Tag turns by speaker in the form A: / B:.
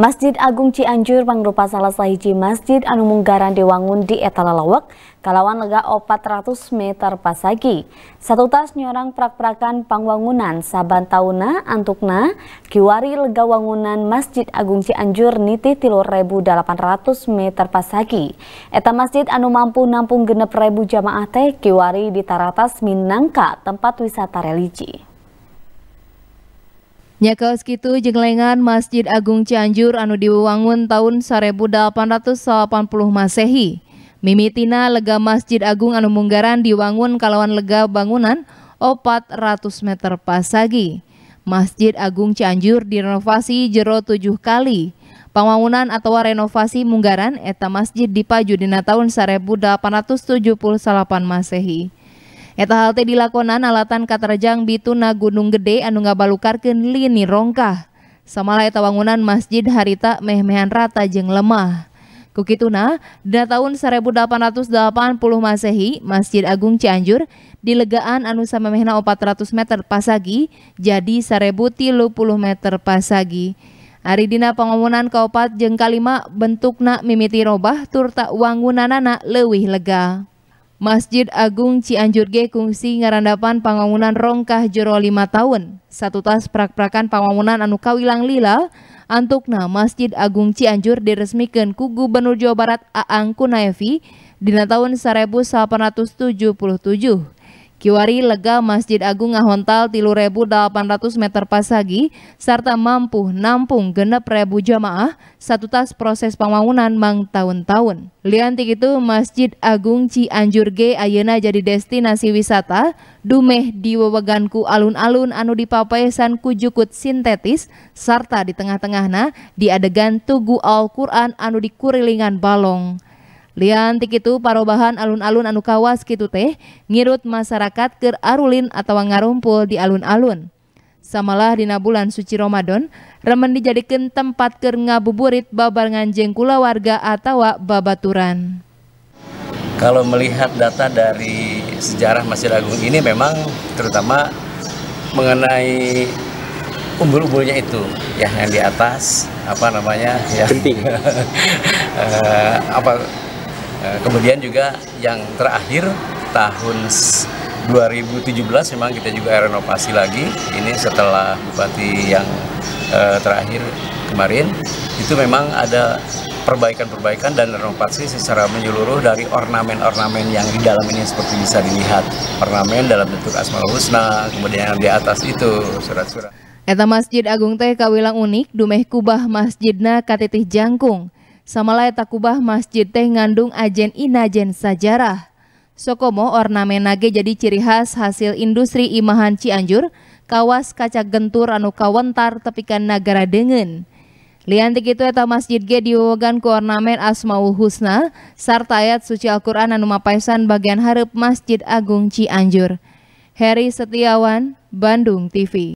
A: Masjid Agung Cianjur mengrupa salah sahiji masjid anu munggaran diwangun di Etalalawak, kalawan lega 400 meter pasagi. Satu tas nyorang prak-prakan pangwangunan saban tauna antukna kiwari lega wangunan Masjid Agung Cianjur niti tilur rebu 800 meter pasagi. Eta masjid anu mampu nampung genep rebu jamaah teh kiwari di taratas Minangka tempat wisata religi.
B: Nyakaos kitu jeung Masjid Agung Cianjur anu diwangun tahun 1880 Masehi. Mimitina lega Masjid Agung anu Munggaran diwangun kalawan lega bangunan 400 meter pasagi. Masjid Agung Cianjur direnovasi jero tujuh kali. Pembangunan atau renovasi Munggaran eta masjid dipaju dina tahun 1878 Masehi. Eta halte dilakonan alatan katerjang bituna Gunung Gede anu ngabalukarkeun lini rongkah. Samalah eta bangunan masjid harita meh-mehan rata jeng lemah. Kukituna, da tahun 1880 Masehi, Masjid Agung Cianjur, di Legaan anu samemehna 400 meter pasagi, jadi 1030 meter pasagi. Hari dina pengumunan kaopat jeung kalima bentukna mimiti robah turta wangunanana leuwih lega. Masjid Agung Cianjur G kungsi ngarandapan pangamunan rongkah jero lima tahun. Satu tas prak-prakan pangamunan anu kawilang lila, antukna Masjid Agung Cianjur diresmikan ku Gubernur Jawa Barat Aang Kunaevi dina tahun 1877. Kiwari lega Masjid Agung Ngahontal 3800 meter pasagi serta mampu nampung genep rebu jamaah satu tas proses pembangunan mang tahun-tahun. Liantik itu Masjid Agung Cianjur G Ayena jadi destinasi wisata dumeh di wewaganku alun-alun anu di ku kujukut sintetis serta di tengah-tengahna di adegan Tugu Al-Quran anu di dikurilingan balong. Liantik itu parobahan alun-alun anu kawas kitu teh ngirut masyarakat ke arulin atau ngarumpul di alun-alun. Samalah dina bulan suci Ramadan, remen dijadikan tempat ke ngabuburit babarengan jeung warga atau babaturan.
C: Kalau melihat data dari sejarah Masjid Agung ini memang terutama mengenai umbul-umbulnya itu ya yang di atas apa namanya ya genting uh, apa Eh, kemudian juga yang terakhir tahun 2017 memang kita juga renovasi lagi ini setelah bupati yang eh, terakhir kemarin itu memang ada perbaikan-perbaikan dan renovasi secara menyeluruh dari ornamen-ornamen yang di dalam ini seperti bisa dilihat ornamen dalam bentuk asmal husna kemudian yang di atas itu surat-surat
B: Eta Masjid Agung teh kawilang unik dumeh kubah masjidna katitih jangkung Samalaya takubah masjid teh ngandung ajen inajen sajarah. Sokomo ornamen nage jadi ciri khas hasil industri imahan Cianjur, kawas kaca gentur anu kawentar tepikan nagara dengen. Lian itu eta masjid ge diwogan ku ornamen Asmaul Husna sarta ayat suci Al-Qur'an anu mapaisan bagian harap Masjid Agung Cianjur. Heri Setiawan, Bandung TV.